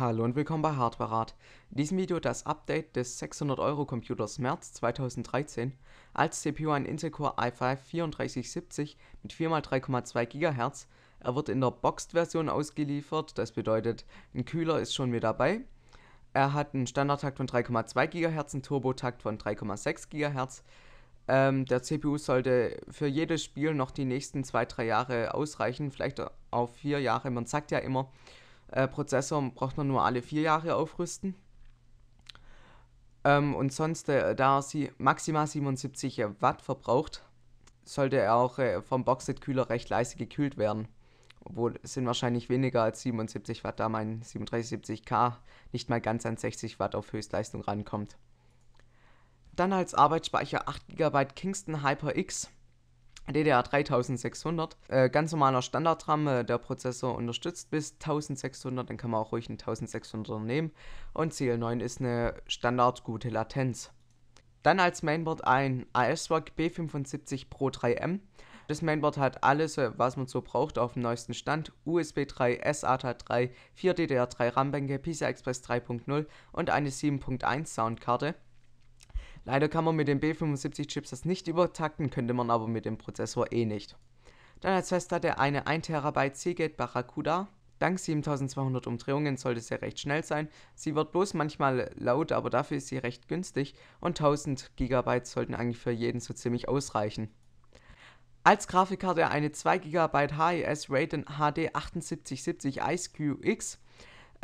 Hallo und willkommen bei Hardwarerat. In diesem Video das Update des 600-Euro-Computers März 2013 als CPU ein Intel Core i5-3470 mit 4x3,2 GHz. Er wird in der Boxed-Version ausgeliefert, das bedeutet, ein Kühler ist schon mit dabei. Er hat einen Standardtakt von 3,2 GHz, einen Turbotakt von 3,6 GHz. Ähm, der CPU sollte für jedes Spiel noch die nächsten 2-3 Jahre ausreichen, vielleicht auf 4 Jahre, man sagt ja immer, äh, Prozessor braucht man nur alle vier Jahre aufrüsten. Ähm, und sonst, äh, da er sie maximal 77 Watt verbraucht, sollte er auch äh, vom Boxset-Kühler recht leise gekühlt werden. Obwohl es sind wahrscheinlich weniger als 77 Watt, da mein 3770K nicht mal ganz an 60 Watt auf Höchstleistung rankommt. Dann als Arbeitsspeicher 8 GB Kingston HyperX DDR 3600, äh, ganz normaler Standard-RAM, äh, der Prozessor unterstützt bis 1600, dann kann man auch ruhig einen 1600 er nehmen. Und CL9 ist eine standardgute Latenz. Dann als Mainboard ein ASRock B75 Pro 3M. Das Mainboard hat alles, äh, was man so braucht, auf dem neuesten Stand. USB 3, SATA 3, 4 DDR3 RAM-Bänke, PCI Express 3.0 und eine 7.1 Soundkarte. Leider kann man mit den B75-Chips das nicht übertakten, könnte man aber mit dem Prozessor eh nicht. Dann als Fest hat er eine 1TB Seagate Barracuda. Dank 7200 Umdrehungen sollte sie recht schnell sein. Sie wird bloß manchmal laut, aber dafür ist sie recht günstig und 1000 GB sollten eigentlich für jeden so ziemlich ausreichen. Als Grafikkarte eine 2 GB HES Radeon HD 7870 IceQX.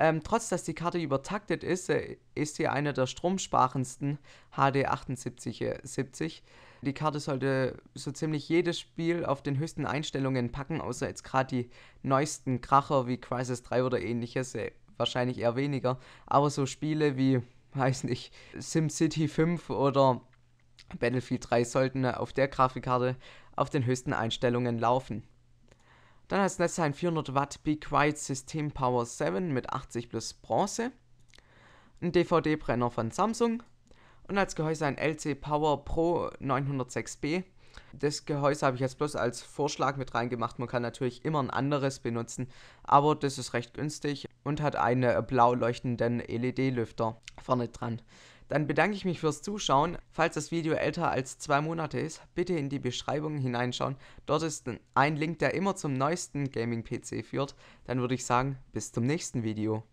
Ähm, trotz dass die Karte übertaktet ist, äh, ist sie eine der stromsparendsten HD 7870. Die Karte sollte so ziemlich jedes Spiel auf den höchsten Einstellungen packen, außer jetzt gerade die neuesten Kracher wie Crisis 3 oder ähnliches, äh, wahrscheinlich eher weniger. Aber so Spiele wie, weiß nicht, SimCity 5 oder Battlefield 3 sollten auf der Grafikkarte auf den höchsten Einstellungen laufen. Dann als letztes ein 400 Watt Be Quiet System Power 7 mit 80 plus Bronze. Ein DVD-Brenner von Samsung. Und als Gehäuse ein LC Power Pro 906B. Das Gehäuse habe ich jetzt bloß als Vorschlag mit reingemacht. Man kann natürlich immer ein anderes benutzen, aber das ist recht günstig und hat einen blau leuchtenden LED-Lüfter vorne dran. Dann bedanke ich mich fürs Zuschauen. Falls das Video älter als zwei Monate ist, bitte in die Beschreibung hineinschauen. Dort ist ein Link, der immer zum neuesten Gaming-PC führt. Dann würde ich sagen, bis zum nächsten Video.